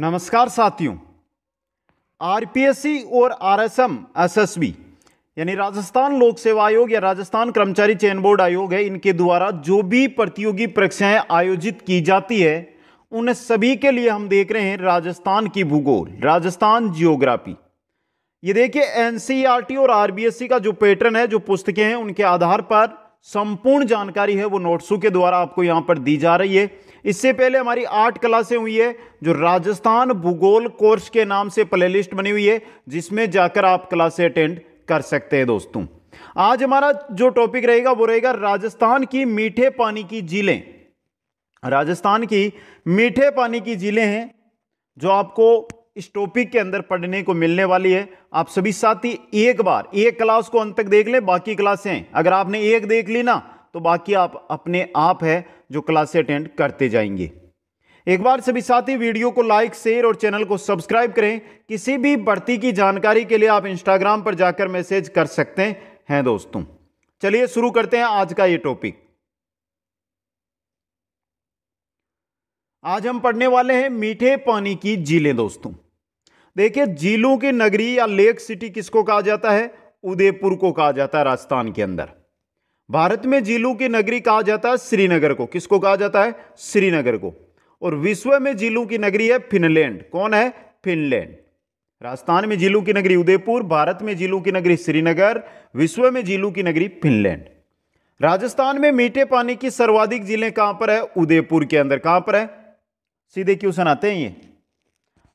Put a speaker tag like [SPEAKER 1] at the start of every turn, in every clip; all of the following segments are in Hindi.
[SPEAKER 1] नमस्कार साथियों आरपीएससी और आरएसएम एसएसबी यानी राजस्थान लोक सेवा आयोग या राजस्थान कर्मचारी चयन बोर्ड आयोग है इनके द्वारा जो भी प्रतियोगी परीक्षाएं आयोजित की जाती है उन सभी के लिए हम देख रहे हैं राजस्थान की भूगोल राजस्थान जियोग्राफी ये देखिए एनसीईआरटी और आरबीएससी का जो पैटर्न है जो पुस्तकें हैं उनके आधार पर संपूर्ण जानकारी है वो नोट्सों के द्वारा आपको यहाँ पर दी जा रही है इससे पहले हमारी आठ क्लासें हुई है जो राजस्थान भूगोल कोर्स के नाम से प्लेलिस्ट बनी हुई है जिसमें जाकर आप क्लासें अटेंड कर सकते हैं दोस्तों आज हमारा जो टॉपिक रहेगा वो रहेगा राजस्थान की मीठे पानी की झीलें राजस्थान की मीठे पानी की झीलें हैं जो आपको इस टॉपिक के अंदर पढ़ने को मिलने वाली है आप सभी साथी एक बार एक क्लास को अंत तक देख लें बाकी क्लासें अगर आपने एक देख ली ना तो बाकी आप अपने आप है जो क्लासें अटेंड करते जाएंगे एक बार सभी साथी वीडियो को लाइक शेयर और चैनल को सब्सक्राइब करें किसी भी भर्ती की जानकारी के लिए आप इंस्टाग्राम पर जाकर मैसेज कर सकते हैं दोस्तों चलिए शुरू करते हैं आज का ये टॉपिक आज हम पढ़ने वाले हैं मीठे पानी की झीलें दोस्तों देखिए झीलों की नगरी या लेक सिटी किसको कहा जाता है उदयपुर को कहा जाता है राजस्थान के अंदर भारत में झीलों की नगरी कहा जाता है श्रीनगर को किसको कहा जाता है श्रीनगर को और विश्व में झीलों की नगरी है फिनलैंड कौन है फिनलैंड राजस्थान में झीलों की नगरी उदयपुर भारत में झीलों की नगरी श्रीनगर विश्व में झीलों की नगरी फिनलैंड राजस्थान में मीठे पानी की सर्वाधिक झीलें कहां पर है उदयपुर के अंदर कहां पर है सीधे क्वेश्चन आते हैं ये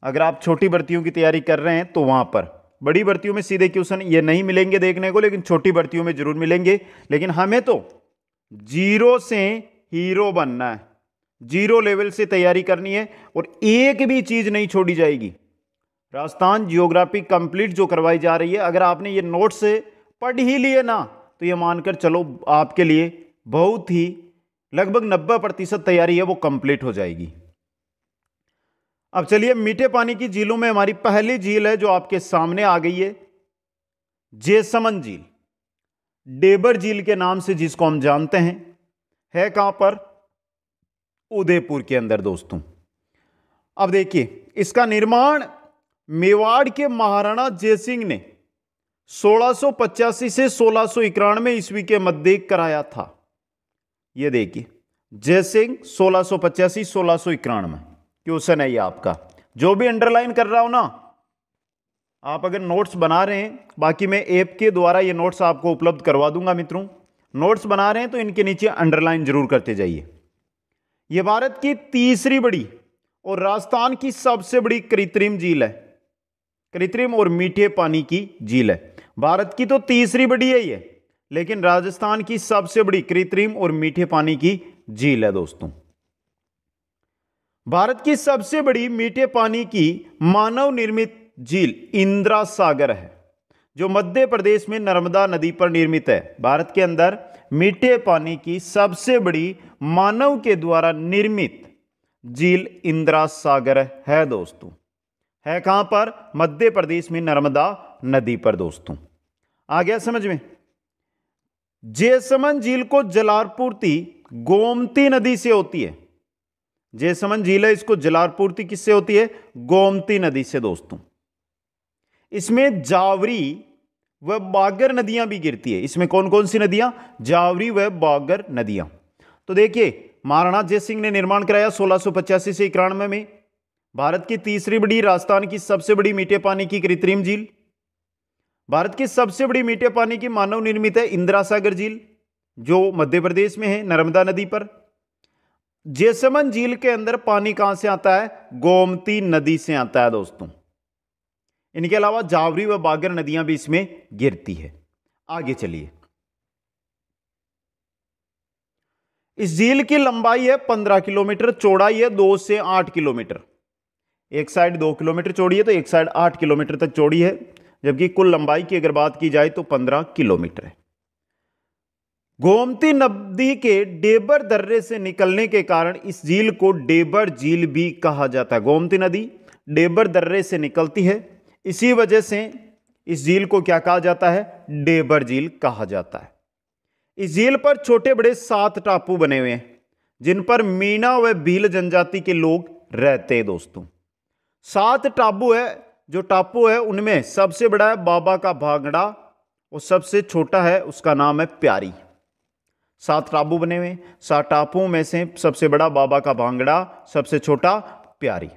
[SPEAKER 1] अगर आप छोटी भर्तियों की तैयारी कर रहे हैं तो वहाँ पर बड़ी भर्तियों में सीधे क्वेश्चन ये नहीं मिलेंगे देखने को लेकिन छोटी भर्तियों में ज़रूर मिलेंगे लेकिन हमें तो जीरो से हीरो बनना है जीरो लेवल से तैयारी करनी है और एक भी चीज़ नहीं छोड़ी जाएगी राजस्थान जियोग्राफी कंप्लीट जो करवाई जा रही है अगर आपने ये नोट से पढ़ ही लिए ना तो ये मानकर चलो आपके लिए बहुत ही लगभग नब्बे प्रतिशत तैयारी है वो कंप्लीट हो जाएगी अब चलिए मीठे पानी की झीलों में हमारी पहली झील है जो आपके सामने आ गई है जेसमन झील डेबर झील के नाम से जिसको हम जानते हैं है कहां पर उदयपुर के अंदर दोस्तों अब देखिए इसका निर्माण मेवाड़ के महाराणा जयसिंह ने सोलह से सोलह सो इकानवे ईस्वी के मध्य कराया था यह देखिए जयसिंह सोलह सौ पचासी सोलह सो इक्यानवे क्वेश्चन है ये आपका जो भी अंडरलाइन कर रहा हो ना आप अगर नोट्स बना रहे हैं बाकी मैं ऐप के द्वारा ये नोट्स आपको उपलब्ध करवा दूंगा मित्रों नोट्स बना रहे हैं तो इनके नीचे अंडरलाइन जरूर करते जाइए ये भारत की तीसरी बड़ी और राजस्थान की सबसे बड़ी कृत्रिम झील है कृत्रिम और मीठे पानी की झील है भारत की तो तीसरी बड़ी है ये लेकिन राजस्थान की सबसे बड़ी कृत्रिम और मीठे पानी की झील है दोस्तों भारत की सबसे बड़ी मीठे पानी की मानव निर्मित झील इंदिरा सागर है जो मध्य प्रदेश में नर्मदा नदी पर निर्मित है भारत के अंदर मीठे पानी की सबसे बड़ी मानव के द्वारा निर्मित झील इंदिरा सागर है दोस्तों है कहां पर मध्य प्रदेश में नर्मदा नदी पर दोस्तों आ गया समझ में जयसमन झील को जलारपूर्ति गोमती नदी से होती है जयसमन झील है इसको जलापूर्ति किससे होती है गोमती नदी से दोस्तों इसमें जावरी व बागर नदियां भी गिरती है इसमें कौन कौन सी नदियां जावरी व बागर नदियां तो देखिए महाराणा जय सिंह ने निर्माण कराया सोलह से इक्यानवे में भारत की तीसरी बड़ी राजस्थान की सबसे बड़ी मीठे पानी की कृत्रिम झील भारत की सबसे बड़ी मीठे पानी की मानव निर्मित है इंदिरा सागर झील जो मध्य प्रदेश में है नर्मदा नदी पर जैसमन झील के अंदर पानी कहां से आता है गोमती नदी से आता है दोस्तों इनके अलावा जावरी व बागर नदियां भी इसमें गिरती है आगे चलिए इस झील की लंबाई है पंद्रह किलोमीटर चौड़ाई है दो से आठ किलोमीटर एक साइड दो किलोमीटर चौड़ी है तो एक साइड आठ किलोमीटर तक चौड़ी है जबकि कुल लंबाई की अगर बात की जाए तो पंद्रह किलोमीटर है गोमती नदी के डेबर दर्रे से निकलने के कारण इस झील को डेबर झील भी कहा जाता है गोमती नदी डेबर दर्रे से निकलती है इसी वजह से इस झील को क्या कहा जाता है डेबर झील कहा जाता है इस झील पर छोटे बड़े सात टापू बने हुए हैं जिन पर मीना व भील जनजाति के लोग रहते हैं दोस्तों सात टापू है जो टापू है उनमें सबसे बड़ा है बाबा का भागड़ा और सबसे छोटा है उसका नाम है प्यारी सात टापू बने हुए सात टापुओं में से सबसे बड़ा बाबा का भांगड़ा सबसे छोटा प्यारी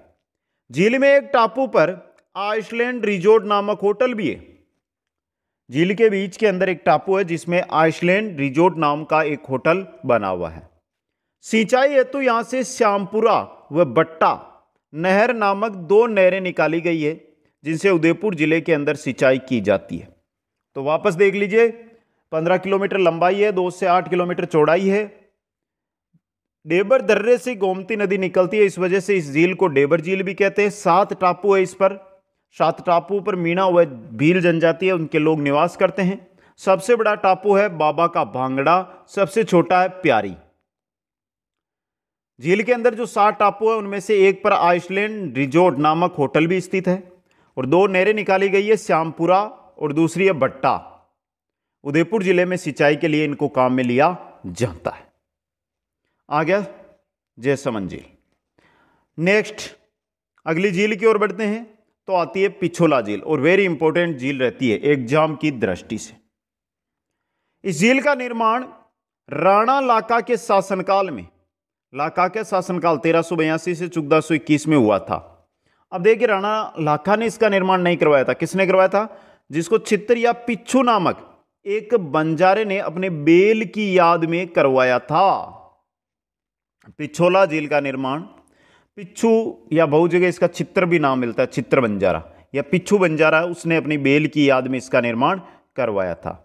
[SPEAKER 1] झील में एक टापू पर आइसलैंड रिजोर्ट नामक होटल भी है झील के बीच के अंदर एक टापू है जिसमें आइसलैंड रिजोर्ट नाम का एक होटल बना हुआ है सिंचाई हेतु यहाँ से श्यामपुरा व बट्टा नहर नामक दो नहरें निकाली गई है जिनसे उदयपुर जिले के अंदर सिंचाई की जाती है तो वापस देख लीजिए पंद्रह किलोमीटर लंबाई है दो से आठ किलोमीटर चौड़ाई है डेबर दर्रे से गोमती नदी निकलती है इस वजह से इस झील को डेबर झील भी कहते हैं सात टापू है इस पर सात टापू पर मीणा व भील जनजाति है उनके लोग निवास करते हैं सबसे बड़ा टापू है बाबा का भांगड़ा सबसे छोटा है प्यारी झील के अंदर जो सात टापू है उनमें से एक पर आइसलैंड रिजोर्ट नामक होटल भी स्थित है और दो नहरें निकाली गई है श्यामपुरा और दूसरी है भट्टा उदयपुर जिले में सिंचाई के लिए इनको काम में लिया जाता है आ गया जयसमन झील नेक्स्ट अगली झील की ओर बढ़ते हैं तो आती है पिछोला झील और वेरी इंपॉर्टेंट झील रहती है एग्जाम की दृष्टि से इस झील का निर्माण राणा लाका के शासनकाल में लाका के शासनकाल तेरह से चौदह में हुआ था अब देखिए राणा लाका ने इसका निर्माण नहीं करवाया था किसने करवाया था जिसको चित्र या पिच्छू नामक एक बंजारे ने अपने बेल की याद में करवाया था पिछोला झील का निर्माण पिच्छू या बहुत जगह इसका चित्र भी नाम मिलता है चित्र बंजारा या पिछू बंजारा उसने अपनी बेल की याद में इसका निर्माण करवाया था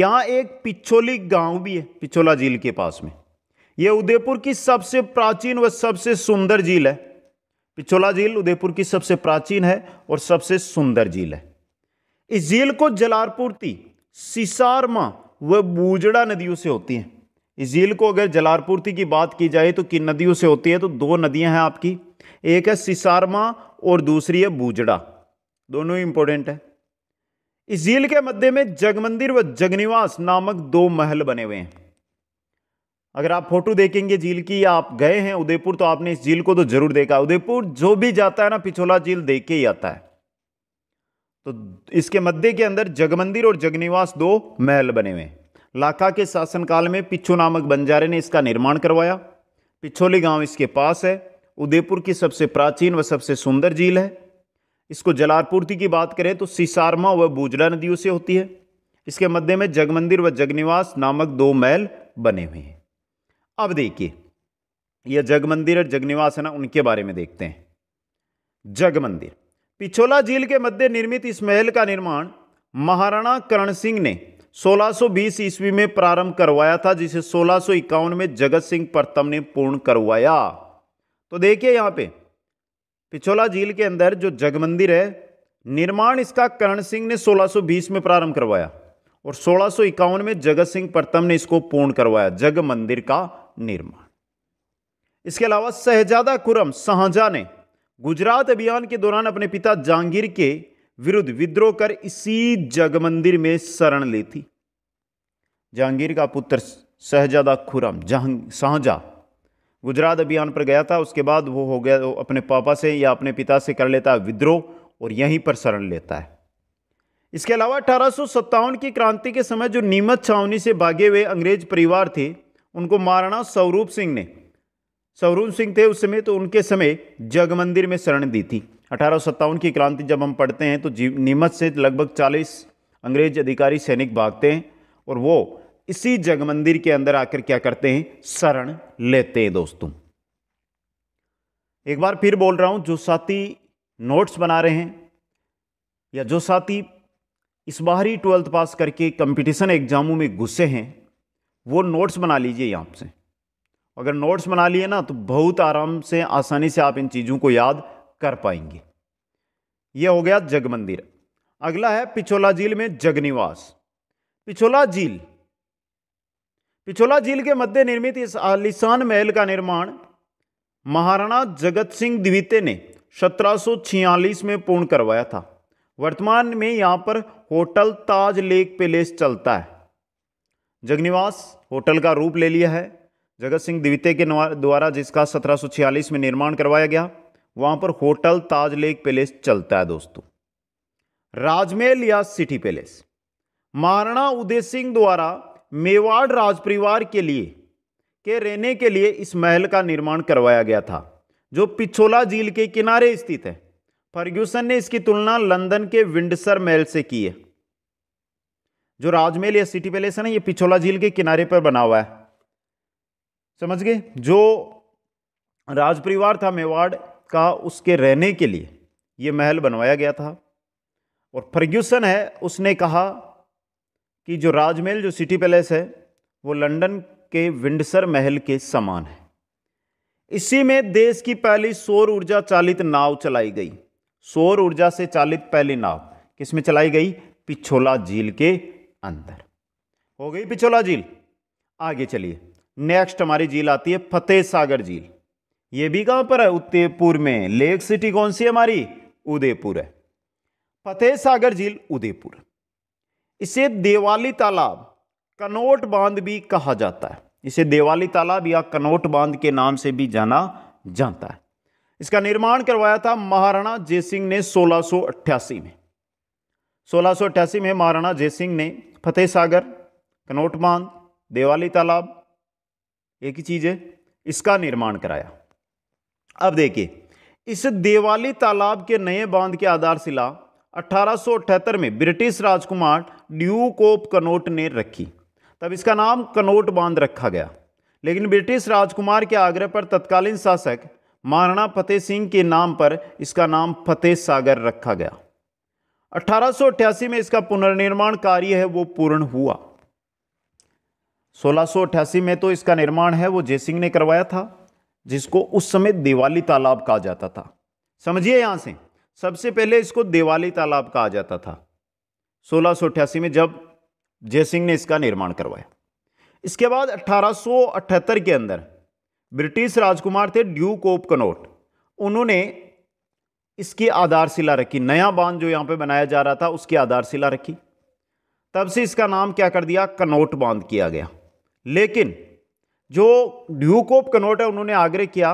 [SPEAKER 1] यहाँ एक पिछोली गांव भी है पिछोला झील के पास में यह उदयपुर की सबसे प्राचीन व सबसे सुंदर झील है पिछोला झील उदयपुर की सबसे प्राचीन है और सबसे सुंदर झील है इस झील को जलारपूर्ति सिसारमा व बूजड़ा नदियों से होती हैं इस झील को अगर जलारपूर्ति की बात की जाए तो किन नदियों से होती है तो दो नदियां हैं आपकी एक है सिसारमा और दूसरी है बूजड़ा दोनों ही इंपॉर्टेंट है इस झील के मध्य में जगमंदिर व जगनिवास नामक दो महल बने हुए हैं अगर आप फोटो देखेंगे झील की या आप गए हैं उदयपुर तो आपने इस झील को तो जरूर देखा उदयपुर जो भी जाता है ना पिछोला झील देख के ही आता है तो इसके मध्य के अंदर जगमंदिर और जगनिवास दो महल बने हुए हैं लाखा के शासनकाल में पिच्छू नामक बंजारे ने इसका निर्माण करवाया पिछोली गांव इसके पास है उदयपुर की सबसे प्राचीन व सबसे सुंदर झील है इसको जलापूर्ति की बात करें तो सिसारमा व बूजला नदियों से होती है इसके मध्य में जगमंदिर व जगनिवास नामक दो महल बने हुए हैं अब देखिए यह जगमंदिर और जगनिवास है ना उनके बारे में देखते हैं जगमंदिर पिछोला झील के मध्य निर्मित इस महल का निर्माण महाराणा करण सिंह ने 1620 ईस्वी में प्रारंभ करवाया था जिसे सोलह में जगत सिंह प्रथम ने पूर्ण करवाया तो देखिए यहाँ पे पिछोला झील के अंदर जो जग मंदिर है निर्माण इसका करण सिंह ने 1620 में प्रारंभ करवाया और सोलह में जगत सिंह प्रथम ने इसको पूर्ण करवाया जग मंदिर का निर्माण इसके अलावा शहजादा कुरम शाहजा ने गुजरात अभियान के दौरान अपने पिता जहांगीर के विरुद्ध विद्रोह कर इसी जग मंदिर में शरण ली थी जहांगीर का पुत्र शहजादा खुरम जहां शाहजा गुजरात अभियान पर गया था उसके बाद वो हो गया वो अपने पापा से या अपने पिता से कर लेता है विद्रोह और यहीं पर शरण लेता है इसके अलावा अठारह की क्रांति के समय जो नीमच छावनी से भागे हुए अंग्रेज परिवार थे उनको महाराणा स्वरूप सिंह ने सवरून सिंह थे उस समय तो उनके समय जग मंदिर में शरण दी थी अठारह की क्रांति जब हम पढ़ते हैं तो नीमच से लगभग चालीस अंग्रेज अधिकारी सैनिक भागते हैं और वो इसी जग मंदिर के अंदर आकर क्या करते हैं शरण लेते हैं दोस्तों एक बार फिर बोल रहा हूँ जो साथी नोट्स बना रहे हैं या जो साथी इस बाहरी ट्वेल्थ पास करके कंपटीशन एग्जामों में घुसे हैं वो नोट्स बना लीजिए यहाँ से अगर नोट्स बना लिए ना तो बहुत आराम से आसानी से आप इन चीज़ों को याद कर पाएंगे यह हो गया जग मंदिर अगला है पिछोला झील में जगनिवास पिछोला झील पिछोला झील के मध्य निर्मित इस आलिशान महल का निर्माण महाराणा जगत सिंह द्वितीय ने 1746 में पूर्ण करवाया था वर्तमान में यहाँ पर होटल ताज लेक पैलेस चलता है जगनिवास होटल का रूप ले लिया है जगत सिंह द्वितीय के द्वारा जिसका 1746 में निर्माण करवाया गया वहाँ पर होटल ताज लेक पैलेस चलता है दोस्तों राजमहल या सिटी पैलेस महाराणा उदय सिंह द्वारा मेवाड़ राजपरिवार के लिए के रहने के लिए इस महल का निर्माण करवाया गया था जो पिछोला झील के किनारे स्थित है फर्ग्यूसन ने इसकी तुलना लंदन के विंडसर महल से की है जो राजमहल या सिटी पैलेस है ना ये पिछोला झील के किनारे पर बना हुआ है समझ गए जो राज परिवार था मेवाड़ का उसके रहने के लिए ये महल बनवाया गया था और फर्ग्यूसन है उसने कहा कि जो राजमहल जो सिटी पैलेस है वो लंदन के विंडसर महल के समान है इसी में देश की पहली सौर ऊर्जा चालित नाव चलाई गई सौर ऊर्जा से चालित पहली नाव किसमें चलाई गई पिछोला झील के अंदर हो गई पिछोला झील आगे चलिए नेक्स्ट हमारी झील आती है फतेह सागर झील ये भी कहाँ पर है उदयपुर में लेक सिटी कौन सी है हमारी उदयपुर है फतेह सागर झील उदयपुर इसे देवाली तालाब कनोट बांध भी कहा जाता है इसे देवाली तालाब या कनोट बांध के नाम से भी जाना जाता है इसका निर्माण करवाया था महाराणा जय सिंह ने सोलह में सोलह में महाराणा जय सिंह ने फतेह सागर कनोट बांध देवाली तालाब एक ही चीज़ है इसका निर्माण कराया अब देखिए इस देवाली तालाब के नए बांध के आधारशिला अठारह में ब्रिटिश राजकुमार ड्यूक ऑफ कनोट ने रखी तब इसका नाम कनोट बांध रखा गया लेकिन ब्रिटिश राजकुमार के आग्रह पर तत्कालीन शासक महाराणा फतेह सिंह के नाम पर इसका नाम फतेह सागर रखा गया अठारह में इसका पुनर्निर्माण कार्य है वो पूर्ण हुआ सोलह में तो इसका निर्माण है वो जयसिंह ने करवाया था जिसको उस समय दिवाली तालाब कहा जाता था समझिए यहाँ से सबसे पहले इसको दिवाली तालाब कहा जाता था सोलह में जब जयसिंह ने इसका निर्माण करवाया इसके बाद 1878 के अंदर ब्रिटिश राजकुमार थे ड्यूक ऑफ कनोट उन्होंने इसकी आधारशिला रखी नया बांध जो यहाँ पे बनाया जा रहा था उसकी आधारशिला रखी तब से इसका नाम क्या कर दिया कनोट बांध किया गया लेकिन जो ड्यूक ऑफ कनौट है उन्होंने आग्रह किया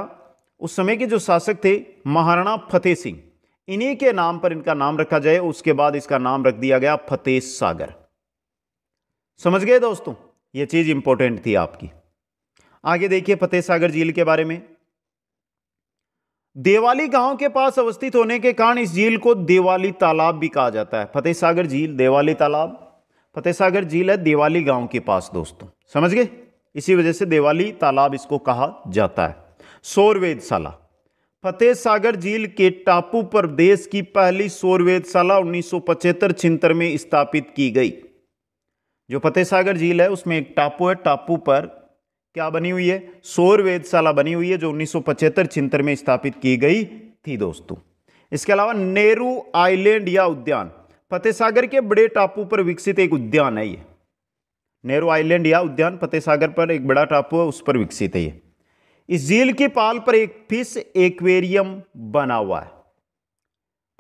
[SPEAKER 1] उस समय के जो शासक थे महाराणा फतेह सिंह इन्हीं के नाम पर इनका नाम रखा जाए उसके बाद इसका नाम रख दिया गया फतेह सागर समझ गए दोस्तों ये चीज़ इंपॉर्टेंट थी आपकी आगे देखिए फतेह सागर झील के बारे में देवाली गांव के पास अवस्थित होने के कारण इस झील को देवाली तालाब भी कहा जाता है फतेह सागर झील देवाली तालाब फतेह सागर झील है देवाली गांव के पास दोस्तों समझ गए इसी वजह से देवाली तालाब इसको कहा जाता है सौरवेदशाला फतेह सागर झील के टापू पर देश की पहली सौरवेदशाला उन्नीस सौ पचहत्तर में स्थापित की गई जो फतेह सागर झील है उसमें एक टापू है टापू पर क्या बनी हुई है सौर वेदशाला बनी हुई है जो उन्नीस सौ पचहत्तर में स्थापित की गई थी दोस्तों इसके अलावा नेहरू आइलैंड या उद्यान फतेह सागर के बड़े टापू पर विकसित एक उद्यान है ये नेहरू आइलैंड या उद्यान फतेह सागर पर एक बड़ा टापू है उस पर विकसित है ये इस झील के पाल पर एक फिश एक्वेरियम बना हुआ है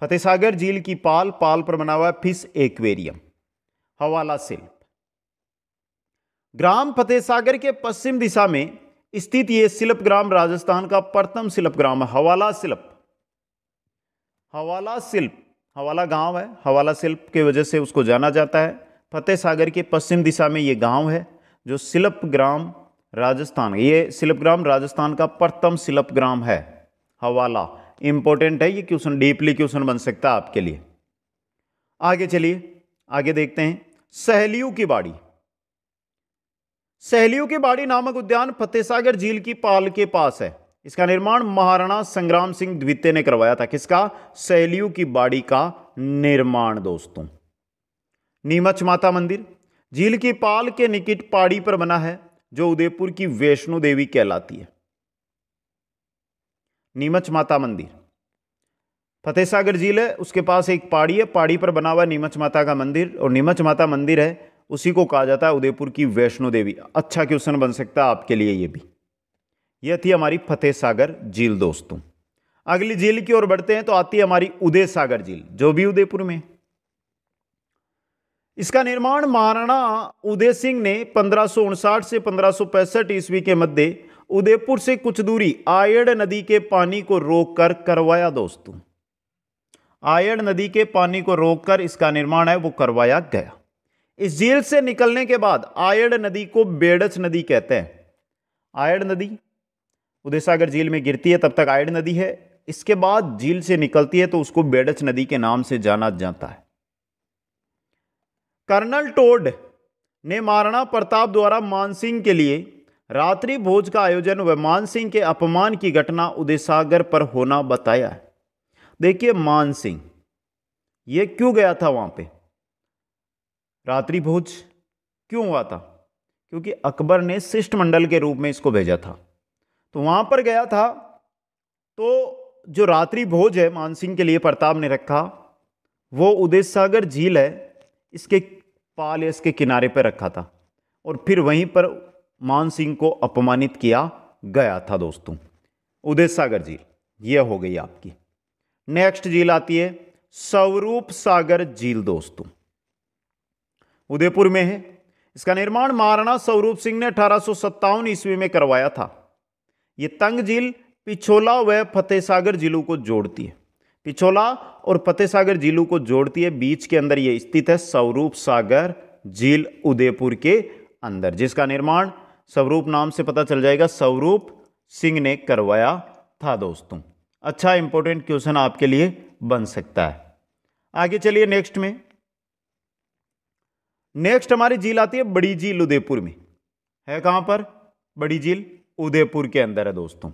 [SPEAKER 1] फतेह सागर झील की पाल पाल पर बना हुआ है फिश एक्वेरियम हवाला शिल्प ग्राम फतेह सागर के पश्चिम दिशा में स्थित यह शिल्प ग्राम राजस्थान का प्रथम शिल्प ग्राम है हवाला शिल्प हवाला शिल्प हवाला गांव है हवाला शिल्प के वजह से उसको जाना जाता है फतेह सागर के पश्चिम दिशा में ये गांव है जो सिल्प ग्राम राजस्थान ये सिल्प ग्राम राजस्थान का प्रथम सिल्प ग्राम है हवाला इम्पोर्टेंट है ये क्वेश्चन डीपली क्वेश्चन बन सकता है आपके लिए आगे चलिए आगे देखते हैं सहेलियों की बाड़ी सहेलियों की बाड़ी नामक उद्यान फतेह सागर झील की पाल के पास है इसका निर्माण महाराणा संग्राम सिंह द्वितीय ने करवाया था किसका सैल्यू की बाड़ी का निर्माण दोस्तों नीमच माता मंदिर झील की पाल के निकट पहाड़ी पर बना है जो उदयपुर की वैष्णो देवी कहलाती है नीमच माता मंदिर फतेह सागर झील है उसके पास एक पहाड़ी है पहाड़ी पर बना हुआ नीमच माता का मंदिर और नीमच माता मंदिर है उसी को कहा जाता है उदयपुर की वैष्णो देवी अच्छा क्वेश्चन बन सकता है आपके लिए ये भी यह थी हमारी फतेह सागर झील दोस्तों अगली झील की ओर बढ़ते हैं तो आती है हमारी उदय सागर झील जो भी उदयपुर में इसका निर्माण महाराणा उदय सिंह ने पंद्रह से पंद्रह ईस्वी के मध्य उदयपुर से कुछ दूरी आयड़ नदी के पानी को रोककर करवाया दोस्तों आयड़ नदी के पानी को रोककर इसका निर्माण है वो करवाया गया इस झील से निकलने के बाद आयड़ नदी को बेड़च नदी कहते हैं आयड़ नदी उदयसागर झील में गिरती है तब तक आयड नदी है इसके बाद झील से निकलती है तो उसको बेडच नदी के नाम से जाना जाता है कर्नल टोड ने महाराणा प्रताप द्वारा मानसिंह के लिए रात्रि भोज का आयोजन व मानसिंह के अपमान की घटना उदयसागर पर होना बताया है देखिए मानसिंह ये क्यों गया था वहां पे रात्रि भोज क्यों हुआ था क्योंकि अकबर ने शिष्टमंडल के रूप में इसको भेजा था तो वहाँ पर गया था तो जो रात्रि भोज है मानसिंह के लिए प्रताप ने रखा वो उदय सागर झील है इसके पाल या इसके किनारे पर रखा था और फिर वहीं पर मानसिंह को अपमानित किया गया था दोस्तों उदय सागर झील यह हो गई आपकी नेक्स्ट झील आती है स्वरूप सागर झील दोस्तों उदयपुर में है इसका निर्माण महाराणा स्वरूप सिंह ने अठारह ईस्वी में करवाया था ये तंग झील पिछोला व फतेह सागर जिलों को जोड़ती है पिछोला और फतेह सागर जिलों को जोड़ती है बीच के अंदर ये स्थित है स्वरूप सागर झील उदयपुर के अंदर जिसका निर्माण स्वरूप नाम से पता चल जाएगा स्वरूप सिंह ने करवाया था दोस्तों अच्छा इंपॉर्टेंट क्वेश्चन आपके लिए बन सकता है आगे चलिए नेक्स्ट में नेक्स्ट हमारी झील आती है बड़ी झील उदयपुर में है कहां पर बड़ी झील उदयपुर के अंदर है दोस्तों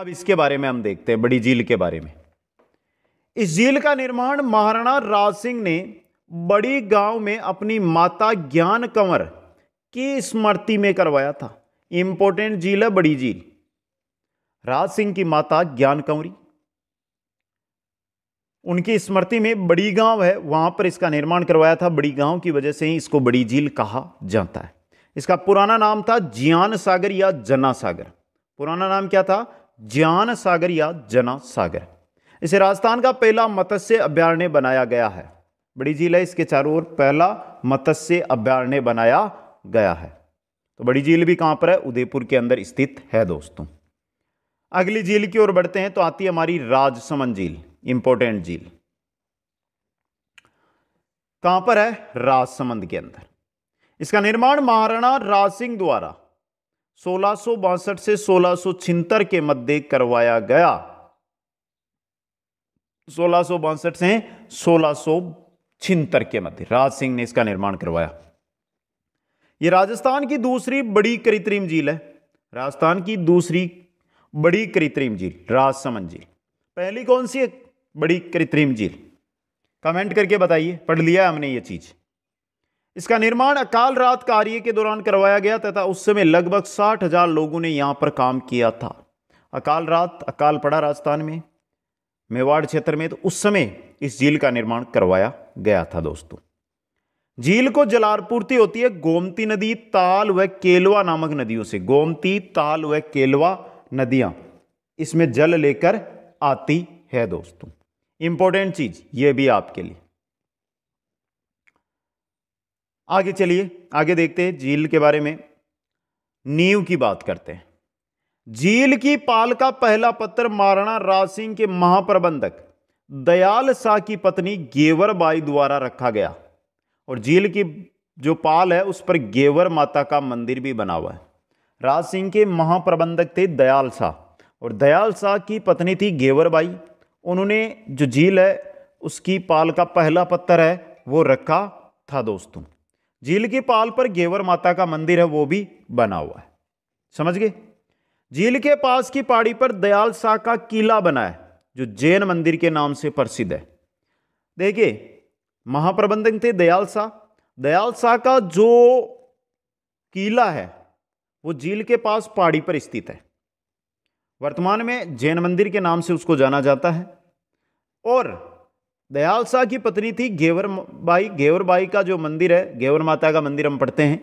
[SPEAKER 1] अब इसके बारे में हम देखते हैं बड़ी झील के बारे में इस झील का निर्माण महाराणा राज सिंह ने बड़ी गांव में अपनी माता ज्ञान कंवर की स्मृति में करवाया था इंपॉर्टेंट झील है बड़ी झील राज सिंह की माता ज्ञान कंवरी उनकी स्मृति में बड़ी गांव है वहां पर इसका निर्माण करवाया था बड़ी गांव की वजह से ही इसको बड़ी झील कहा जाता है इसका पुराना नाम था ज्ञान सागर या जना सागर पुराना नाम क्या था ज्ञान सागर या जना सागर इसे राजस्थान का पहला मत्स्य अभ्यारण्य बनाया गया है बड़ी झील है इसके चारों ओर पहला मत्स्य अभ्यारण्य बनाया गया है तो बड़ी झील भी कहां पर है उदयपुर के अंदर स्थित है दोस्तों अगली झील की ओर बढ़ते हैं तो आती है हमारी राजसमंद झील इंपॉर्टेंट झील कहां पर है राजसमंद के अंदर इसका निर्माण महाराणा राज सिंह द्वारा सोलह से सोलह के मध्य करवाया गया सोलह से सोलह के मध्य राज सिंह ने इसका निर्माण करवाया यह राजस्थान की दूसरी बड़ी कृत्रिम झील है राजस्थान की दूसरी बड़ी कृत्रिम झील राजसमंद झील पहली कौन सी है बड़ी कृत्रिम झील कमेंट करके बताइए पढ़ लिया हमने ये चीज़ इसका निर्माण अकाल रात कार्य के दौरान करवाया गया तथा उस समय लगभग साठ हजार लोगों ने यहाँ पर काम किया था अकाल रात अकाल पड़ा राजस्थान में मेवाड़ क्षेत्र में तो उस समय इस झील का निर्माण करवाया गया था दोस्तों झील को जलारपूर्ति होती है गोमती नदी ताल व केलवा नामक नदियों से गोमती ताल व केलवा नदियां इसमें जल लेकर आती है दोस्तों इंपॉर्टेंट चीज ये भी आपके लिए आगे चलिए आगे देखते हैं झील के बारे में नींव की बात करते हैं झील की पाल का पहला पत्र महाराणा राज सिंह के महाप्रबंधक दयाल शाह की पत्नी गेवर बाई द्वारा रखा गया और झील की जो पाल है उस पर गेवर माता का मंदिर भी बना हुआ है राज सिंह के महाप्रबंधक थे दयाल शाह और दयाल शाह की पत्नी थी गेवर बाई उन्होंने जो झील है उसकी पाल का पहला पत्थर है वो रखा था दोस्तों झील की पाल पर गेवर माता का मंदिर है वो भी बना हुआ है समझ गए झील के पास की पहाड़ी पर दयाल शाह का किला बना है जो जैन मंदिर के नाम से प्रसिद्ध है देखिए महाप्रबंधक थे दयाल शाह दयाल शाह का जो किला है वो झील के पास पहाड़ी पर स्थित है वर्तमान में जैन मंदिर के नाम से उसको जाना जाता है और दयाल शाह की पत्नी थी घेवर बाई घेवर बाई का जो मंदिर है घेवर माता का मंदिर हम पढ़ते हैं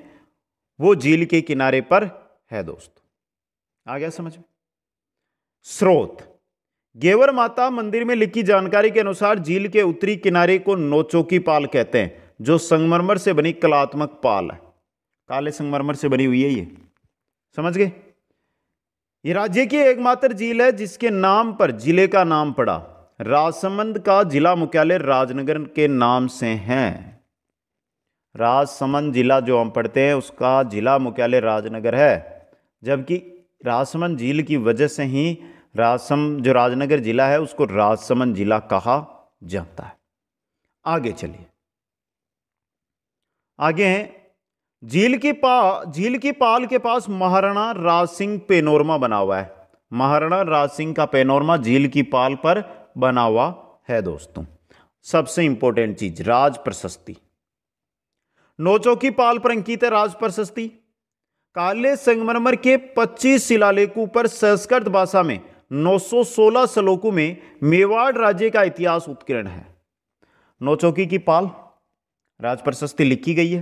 [SPEAKER 1] वो झील के किनारे पर है दोस्त आ गया समझ में स्रोत गेवर माता मंदिर में लिखी जानकारी के अनुसार झील के उत्तरी किनारे को नोचोकी पाल कहते हैं जो संगमरमर से बनी कलात्मक पाल है काले संगमरमर से बनी हुई है ये समझ गए ये राज्य की एकमात्र झील है जिसके नाम पर जिले का नाम पड़ा राजसमंद का जिला मुख्यालय राजनगर के नाम से है राजसमंद जिला जो हम पढ़ते हैं उसका जिला मुख्यालय राजनगर है जबकि राजसमंद झील की वजह से ही राजसम जो राजनगर जिला है उसको राजसमंद जिला कहा जाता है आगे चलिए आगे हैं झील की पा झील की पाल के पास महाराणा राज सिंह पेनोरमा बना हुआ है महाराणा राज सिंह का पेनोरमा झील की पाल पर बना हुआ है दोस्तों सबसे इंपॉर्टेंट चीज राज प्रशस्ति नोचो की पाल पर अंकित है राज प्रशस्ति काले संगमरमर के 25 शिलालेखों पर संस्कृत भाषा में 916 श्लोकों में मेवाड़ राज्य का इतिहास उत्कीर्ण है नोचौकी की पाल राज प्रशस्ति लिखी गई है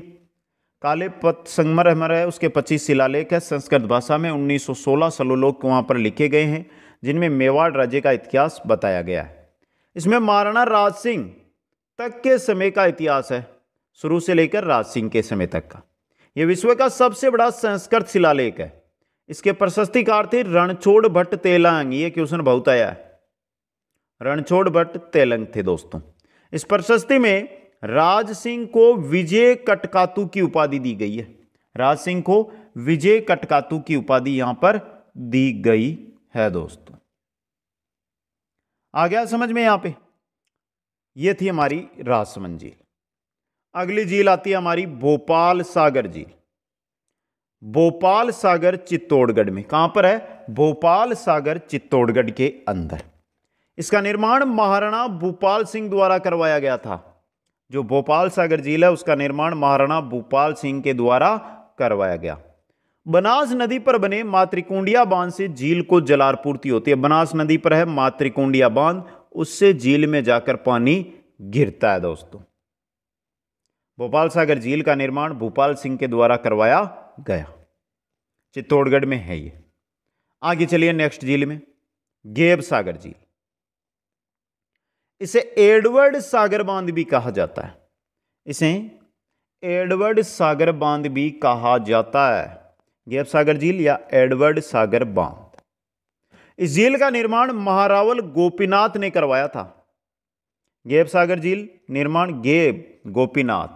[SPEAKER 1] काले पथ संगमरमर है उसके 25 शिलालेख है संस्कृत भाषा में 1916 श्लोक वहां पर लिखे गए हैं जिनमें मेवाड़ राज्य का इतिहास बताया गया है इसमें महाराणा राज सिंह तक के समय का इतिहास है शुरू से लेकर राज सिंह के समय तक का यह विश्व का सबसे बड़ा संस्कृत शिलालेख है इसके प्रशस्तिकार थे रणछोड़ भट्ट तेलंग ये क्वेश्चन बहुत आया है रणछोड़ भट्ट तेलंग थे दोस्तों इस प्रशस्ति में राज सिंह को विजय कटकातु की उपाधि दी गई है राज सिंह को विजय कटकातु की उपाधि यहां पर दी गई है दोस्तों आ गया समझ में यहाँ पे ये थी हमारी रासमन झील अगली झील आती है हमारी भोपाल सागर झील भोपाल सागर चित्तौड़गढ़ में कहाँ पर है भोपाल सागर चित्तौड़गढ़ के अंदर इसका निर्माण महाराणा भूपाल सिंह द्वारा करवाया गया था जो भोपाल सागर झील है उसका निर्माण महाराणा भूपाल सिंह के द्वारा करवाया गया बनास नदी पर बने मातृकुंडिया बांध से झील को जलारपूर्ति होती है बनास नदी पर है मातृकुंडिया बांध उससे झील में जाकर पानी गिरता है दोस्तों भोपाल सागर झील का निर्माण भोपाल सिंह के द्वारा करवाया गया चित्तौड़गढ़ में है ये आगे चलिए नेक्स्ट झील में गेब सागर झील इसे एडवर्ड सागर बांध भी कहा जाता है इसे एडवर्ड सागर बांध भी कहा जाता है गैप सागर झील या एडवर्ड सागर बांध इस झील का निर्माण महारावल गोपीनाथ ने करवाया था गेब सागर झील निर्माण गेब गोपीनाथ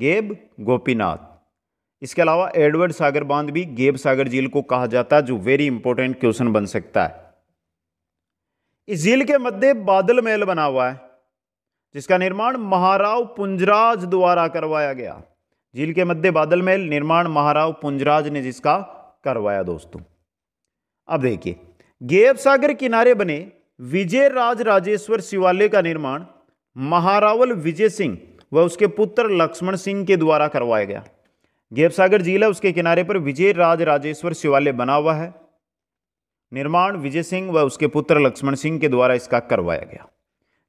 [SPEAKER 1] गेब गोपीनाथ इसके अलावा एडवर्ड सागर बांध भी गेब सागर झील को कहा जाता है जो वेरी इंपॉर्टेंट क्वेश्चन बन सकता है इस झील के मध्य बादल महल बना हुआ है जिसका निर्माण महाराव पुंजराज द्वारा करवाया गया झील के मध्य बादल महल निर्माण महाराव पुंजराज ने जिसका करवाया दोस्तों अब देखिए गेब सागर किनारे बने विजय राज राजेश्वर शिवालय का निर्माण महारावल विजय सिंह व उसके पुत्र लक्ष्मण सिंह के द्वारा करवाया गया गेब सागर झील है उसके किनारे पर विजय राज राजेश्वर शिवालय बना हुआ है निर्माण विजय सिंह व उसके पुत्र लक्ष्मण सिंह के द्वारा इसका करवाया गया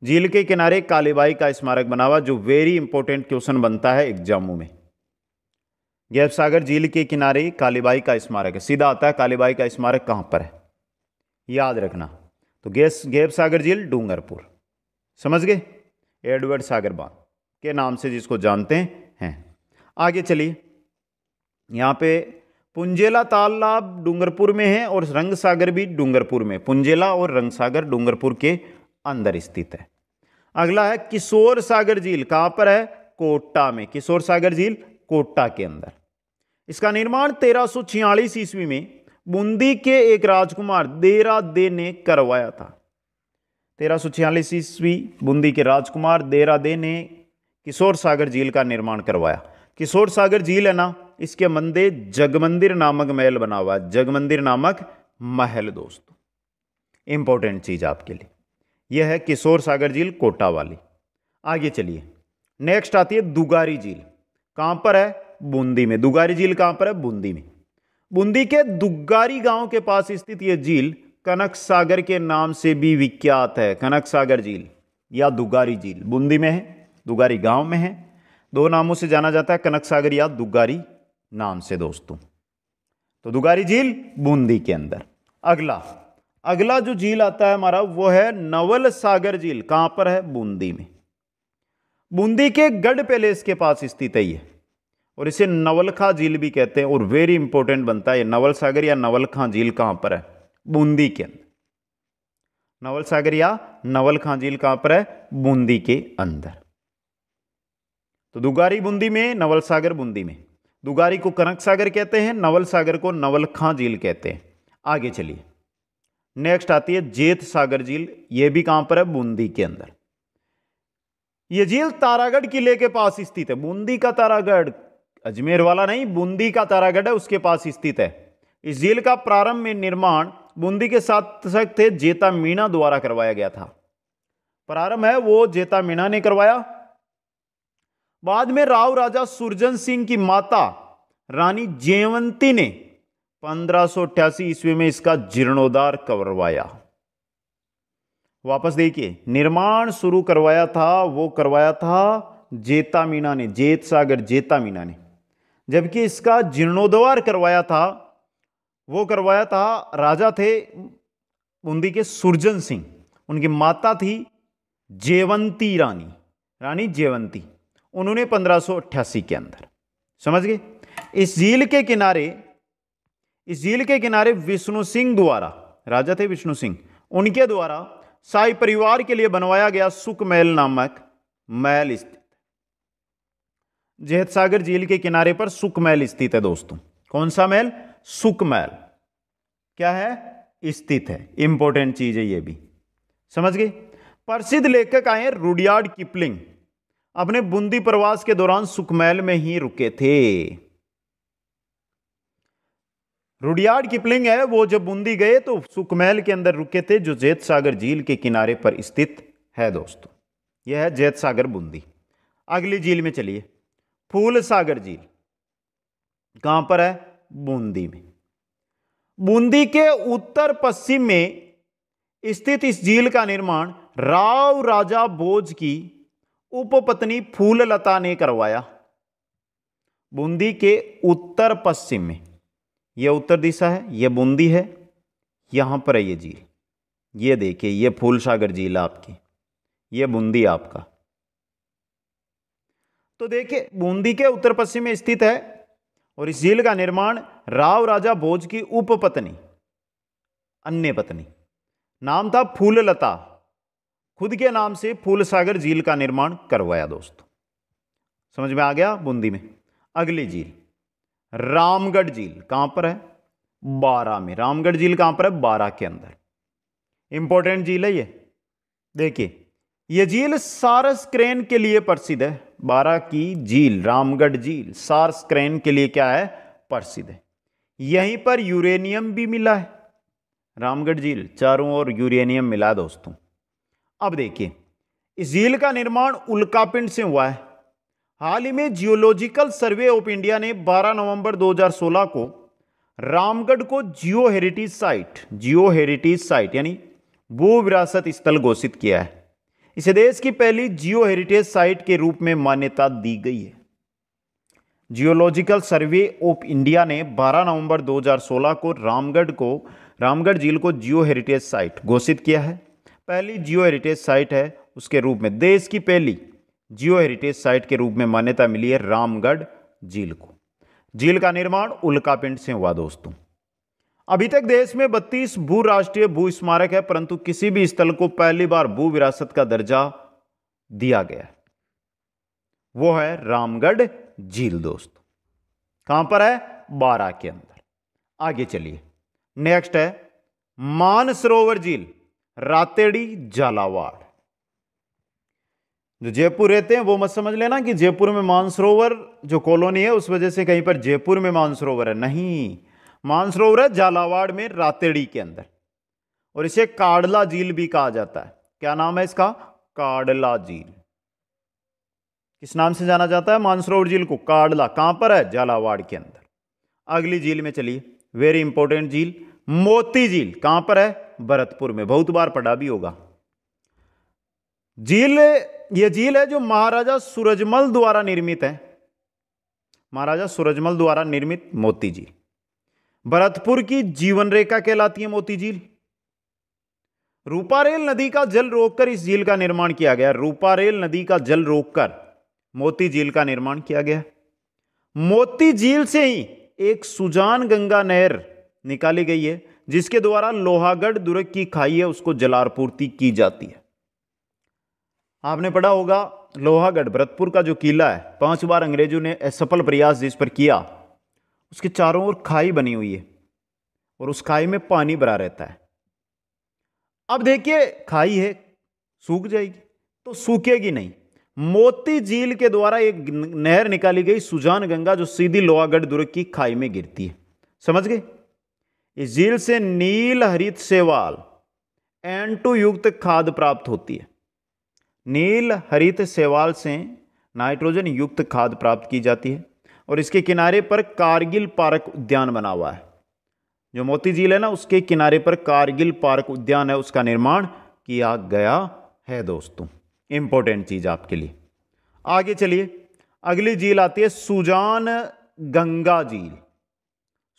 [SPEAKER 1] झील के किनारे कालीबाई का स्मारक बना हुआ जो वेरी इंपॉर्टेंट क्वेश्चन बनता है एग्जामों में गैप सागर झील के किनारे कालीबाई का स्मारक है सीधा आता है कालीबाई का स्मारक कहाँ पर है याद रखना तो गैस गैप सागर झील डूंगरपुर समझ गए एडवर्ड सागर बांध के नाम से जिसको जानते हैं आगे चलिए यहाँ पे पुंजेला तालाब डूंगरपुर में है और रंग सागर भी डूंगरपुर में पुंजेला और रंग सागर डूंगरपुर के अंदर स्थित है अगला है किशोर सागर झील कहाँ पर है कोटा में किशोर सागर झील कोटा के अंदर इसका निर्माण तेरह छियालीस ईस्वी में बूंदी के एक राजकुमार देरा दे ने करवाया था छियालीस ईस्वी बूंदी के राजकुमार देरा दे ने किशोर सागर झील का निर्माण करवाया किशोर सागर झील है ना इसके मंदिर जगमंदिर नामक महल बना हुआ जगमंदिर नामक महल दोस्तों इंपॉर्टेंट चीज आपके लिए यह है किशोर सागर झील कोटा वाली आगे चलिए नेक्स्ट आती है दुगारी झील कहां पर है बूंदी में दुगारी झील कहाँ पर है बूंदी में बूंदी के दुग्गारी गांव के पास स्थित यह झील कनक सागर के नाम से भी विख्यात है कनक सागर झील या दुगारी झील बूंदी में है दुगारी गांव में है दो नामों से जाना जाता है कनक सागर या दुगारी नाम से दोस्तों तो दुगारी झील बूंदी के अंदर अगला अगला जो झील आता है हमारा वो है नवल सागर झील कहां पर है बूंदी में बूंदी के गढ़ पैलेस के पास स्थित है और इसे नवलखा झील भी कहते हैं और वेरी इंपॉर्टेंट बनता है नवल सागर या नवलखा झील कहां पर है बूंदी के अंदर नवल सागर या नवलखा झील कहां पर है बूंदी के अंदर तो दुगारी बूंदी में नवल सागर बूंदी में दुगारी को कनक सागर कहते हैं नवल सागर को नवल खां झील कहते हैं आगे चलिए नेक्स्ट आती है जेत सागर झील यह भी कहां पर है बूंदी के अंदर यह झील तारागढ़ किले के पास स्थित है बूंदी का तारागढ़ अजमेर वाला नहीं बूंदी का तारागढ़ है उसके पास स्थित है इस झील का प्रारंभ में निर्माण बूंदी के शासक थे जेता मीणा द्वारा करवाया गया था प्रारंभ है वो जेता मीणा ने करवाया बाद में राव राजा सुरजन सिंह की माता रानी जयवंती ने पंद्रह ईस्वी में इसका जीर्णोद्धार करवाया वापस देखिए निर्माण शुरू करवाया था वो करवाया था जेता मीणा ने जेत सागर जेता मीणा ने जबकि इसका जीर्णोद्वार करवाया था वो करवाया था राजा थे बूंदी के सुरजन सिंह उनकी माता थी जेवंती रानी रानी जेवंती उन्होंने 1588 के अंदर समझ गए इस झील के किनारे इस झील के किनारे विष्णु सिंह द्वारा राजा थे विष्णु सिंह उनके द्वारा साई परिवार के लिए बनवाया गया सुख महल नामक महल जेहत सागर झील के किनारे पर सुकमैल स्थित है दोस्तों कौन सा सुख महल क्या है स्थित है इंपॉर्टेंट चीज है ये भी समझ गए प्रसिद्ध लेखक आए रुडियार्ड किपलिंग अपने बूंदी प्रवास के दौरान सुकमैल में ही रुके थे रुडियार्ड किपलिंग है वो जब बूंदी गए तो सुकमैल के अंदर रुके थे जो जैत सागर झील के किनारे पर स्थित है दोस्तों यह है जैत सागर बूंदी अगली झील में चलिए फूल सागर झील कहां पर है बूंदी में बूंदी के उत्तर पश्चिम में स्थित इस झील का निर्माण राव राजा भोज की उपपत्नी फूललता ने करवाया बूंदी के उत्तर पश्चिम में यह उत्तर दिशा है यह बूंदी है यहां पर है ये झील ये देखिए ये फूल सागर झील आपकी ये बूंदी आपका तो देखिए बूंदी के उत्तर पश्चिम में स्थित है और इस झील का निर्माण राव राजा भोज की उपपत्नी अन्य पत्नी नाम था फूललता खुद के नाम से फूल सागर झील का निर्माण करवाया दोस्तों समझ में आ गया बूंदी में अगली झील रामगढ़ झील कहां पर है बारह में रामगढ़ झील कहां पर है बारह के अंदर इंपॉर्टेंट झील है ये देखिए यह झील सारस क्रेन के लिए प्रसिद्ध है बारह की झील रामगढ़ झील सारस क्रेन के लिए क्या है प्रसिद्ध है यहीं पर यूरेनियम भी मिला है रामगढ़ झील चारों ओर यूरेनियम मिला दोस्तों अब देखिए इस झील का निर्माण उल्कापिंड से हुआ है हाल ही में जियोलॉजिकल सर्वे ऑफ इंडिया ने 12 नवंबर 2016 को रामगढ़ को geo heritage site geo heritage site यानी भू विरासत स्थल घोषित किया है इसे देश की पहली जियो हेरिटेज साइट के रूप में मान्यता दी गई है जियोलॉजिकल सर्वे ऑफ इंडिया ने 12 नवंबर 2016 को रामगढ़ को रामगढ़ झील को जियो हेरिटेज साइट घोषित किया है पहली जियो हेरिटेज साइट है उसके रूप में देश की पहली जियो हेरिटेज साइट के रूप में मान्यता मिली है रामगढ़ झील को झील का निर्माण उल्कापिंड से हुआ दोस्तों अभी तक देश में 32 भू राष्ट्रीय भू स्मारक है परंतु किसी भी स्थल को पहली बार भू विरासत का दर्जा दिया गया है वो है रामगढ़ झील दोस्त कहां पर है बारह के अंदर आगे चलिए नेक्स्ट है मानसरोवर झील रातेड़ी झालावाड़ जो जयपुर रहते हैं वो मत समझ लेना कि जयपुर में मानसरोवर जो कॉलोनी है उस वजह से कहीं पर जयपुर में मानसरोवर है नहीं मानसरोवर है झालावाड़ में रातेड़ी के अंदर और इसे काडला झील भी कहा जाता है क्या नाम है इसका काडला झील किस नाम से जाना जाता है मानसरोवर झील को काडला कहां पर है झालावाड़ के अंदर अगली झील में चलिए वेरी इंपॉर्टेंट झील मोती झील कहां पर है भरतपुर में बहुत बार पढ़ा भी होगा झील ये झील है जो महाराजा सूरजमल द्वारा निर्मित है महाराजा सूरजमल द्वारा निर्मित मोती झील भरतपुर की जीवन रेखा कहलाती है मोती झील रूपारेल नदी का जल रोककर इस झील का निर्माण किया गया रूपारेल नदी का जल रोककर मोती झील का निर्माण किया गया मोती झील से ही एक सुजान गंगा नहर निकाली गई है जिसके द्वारा लोहागढ़ दुर्ग की खाई है उसको जलारपूर्ति की जाती है आपने पढ़ा होगा लोहागढ़ भरतपुर का जो किला है पांच बार अंग्रेजों ने असफल प्रयास जिस पर किया उसके चारों ओर खाई बनी हुई है और उस खाई में पानी भरा रहता है अब देखिए खाई है सूख जाएगी तो सूखेगी नहीं मोती झील के द्वारा एक नहर निकाली गई सुजान गंगा जो सीधी लोहागढ़ दुर्ग की खाई में गिरती है समझ गए इस झील से नील हरित सेवाल एंटू युक्त खाद प्राप्त होती है नील हरित सेवाल से नाइट्रोजन युक्त खाद प्राप्त की जाती है और इसके किनारे पर कारगिल पार्क उद्यान बना हुआ है जो मोती झील है ना उसके किनारे पर कारगिल पार्क उद्यान है उसका निर्माण किया गया है दोस्तों इम्पोर्टेंट चीज़ आपके लिए आगे चलिए अगली झील आती है सुजान गंगा झील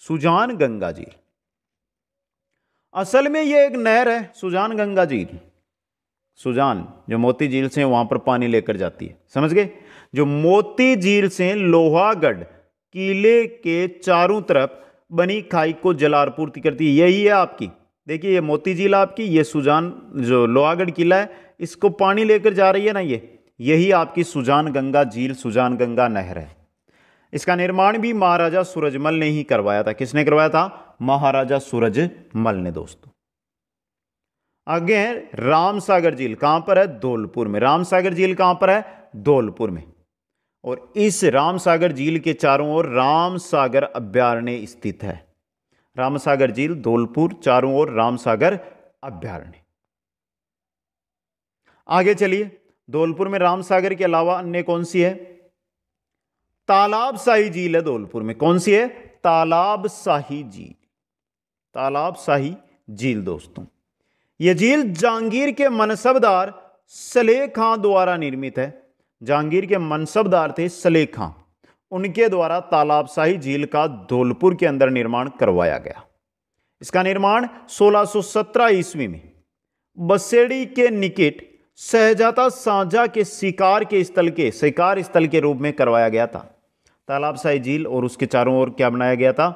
[SPEAKER 1] सुजान गंगा झील असल में ये एक नहर है सुजान गंगा झील सुजान जो मोती झील से वहां पर पानी लेकर जाती है समझ गए जो मोती झील से लोहागढ़ किले के चारों तरफ बनी खाई को जलापूर्ति करती है यही है आपकी देखिए ये मोती झील आपकी ये सुजान जो लोहागढ़ किला है इसको पानी लेकर जा रही है ना ये यही आपकी सुजान गंगा झील सुजान गंगा नहर है इसका निर्माण भी महाराजा सूरजमल ने ही करवाया था किसने करवाया था महाराजा सूरजमल ने दोस्तों आगे है राम सागर झील कहां पर है धौलपुर में राम सागर झील कहां पर है धौलपुर में और इस राम सागर झील के चारों ओर राम सागर अभ्यारण्य स्थित है राम सागर झील धौलपुर चारों ओर राम सागर अभ्यारण्य आगे चलिए धौलपुर में राम सागर के अलावा अन्य कौन सी है तालाब शाही झील है धौलपुर में कौन सी है तालाब शाही झील तालाब शाही झील दोस्तों यह झील जहांगीर के मनसबदार सलेह खां द्वारा निर्मित है जहांगीर के मनसबदार थे सलेह खां उनके द्वारा तालाबशाही झील का धौलपुर के अंदर निर्माण करवाया गया इसका निर्माण 1617 ईस्वी में बसेड़ी के निकट सहजाता साझा के शिकार के स्थल के शिकार स्थल के रूप में करवाया गया था तालाबशाही झील और उसके चारों ओर क्या बनाया गया था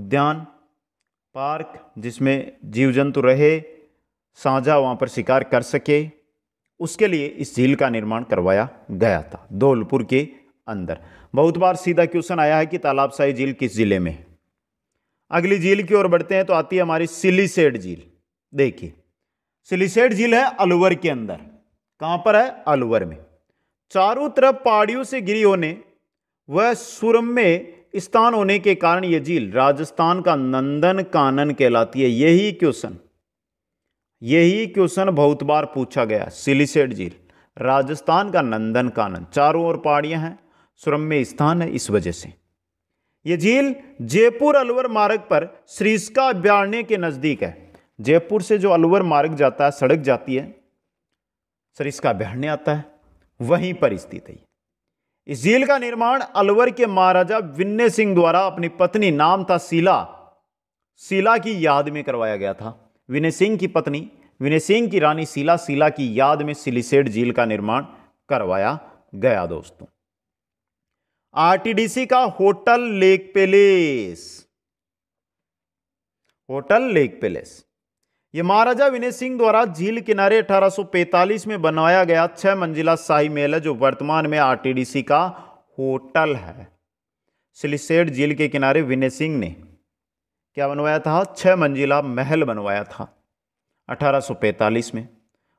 [SPEAKER 1] उद्यान पार्क जिसमें जीव जंतु रहे साझा वहाँ पर शिकार कर सके उसके लिए इस झील का निर्माण करवाया गया था धौलपुर के अंदर बहुत बार सीधा क्वेश्चन आया है कि तालाबशाही झील किस ज़िले में है अगली झील की ओर बढ़ते हैं तो आती है हमारी सिलीसेड झील देखिए सिलीसेड झील है अलवर के अंदर कहाँ पर है अलवर में चारों तरफ पहाड़ियों से गिरी होने व सुरम में स्थान होने के कारण यह झील राजस्थान का नंदन कानन कहलाती है यही क्वेश्चन यही क्वेश्चन बहुत बार पूछा गया सिलीसेट झील राजस्थान का नंदन कानन चारों ओर पहाड़ियां हैं सुरम्य स्थान है इस वजह से ये झील जयपुर अलवर मार्ग पर श्रीस्का अभ्यारण्य के नज़दीक है जयपुर से जो अलवर मार्ग जाता है सड़क जाती है श्रीस्का अभ्यारण्य आता है वहीं पर स्थित है इस झील का निर्माण अलवर के महाराजा विनय सिंह द्वारा अपनी पत्नी नाम था शीला शीला की याद में करवाया गया था विनय सिंह की पत्नी विनय सिंह की रानी सीला सीला की याद में सिलिसेड झील का निर्माण करवाया गया दोस्तों आरटीडीसी का hotel lake palace hotel lake palace ये महाराजा विनय सिंह द्वारा झील किनारे 1845 में बनवाया गया छह मंजिला शाही महल है जो वर्तमान में आरटीडीसी का होटल है सिलिसेड झील के किनारे विनय सिंह ने क्या बनवाया था छः मंजिला महल बनवाया था 1845 में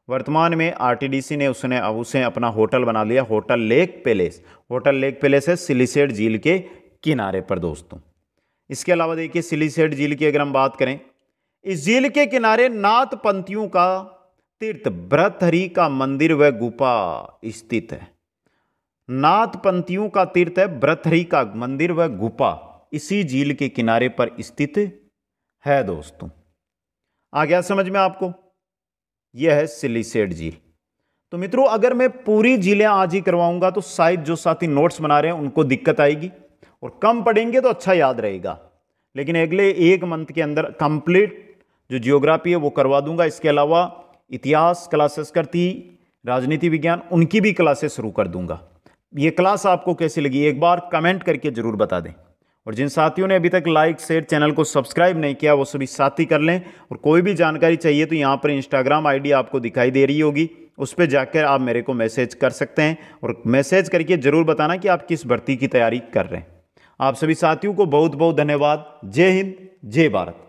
[SPEAKER 1] वर्तमान में आरटीडीसी ने उसने अब उसे अपना होटल बना लिया hotel lake palace hotel lake palace है सिलीसेड झील के किनारे पर दोस्तों इसके अलावा देखिए सिलीसेड झील की अगर हम बात करें इस झील के किनारे नाथ पंथियों का तीर्थ ब्रतहरी का मंदिर व गुफा स्थित है नाथ पंथियों का तीर्थ है ब्रतहरी का मंदिर व गुफा इसी झील के किनारे पर स्थित है दोस्तों आ गया समझ में आपको यह है सिलीसेड झील तो मित्रों अगर मैं पूरी झीलें आज ही करवाऊंगा तो शायद जो साथी नोट्स बना रहे हैं उनको दिक्कत आएगी और कम पढ़ेंगे तो अच्छा याद रहेगा लेकिन अगले एक मंथ के अंदर कंप्लीट जो जियोग्राफी है वो करवा दूंगा इसके अलावा इतिहास क्लासेस करती राजनीति विज्ञान उनकी भी क्लासेस शुरू कर दूंगा ये क्लास आपको कैसी लगी एक बार कमेंट करके ज़रूर बता दें और जिन साथियों ने अभी तक लाइक शेयर चैनल को सब्सक्राइब नहीं किया वो सभी साथी कर लें और कोई भी जानकारी चाहिए तो यहाँ पर इंस्टाग्राम आईडी आपको दिखाई दे रही होगी उस पर जाकर आप मेरे को मैसेज कर सकते हैं और मैसेज करके ज़रूर बताना कि आप किस भर्ती की तैयारी कर रहे हैं आप सभी साथियों को बहुत बहुत धन्यवाद जय हिंद जय भारत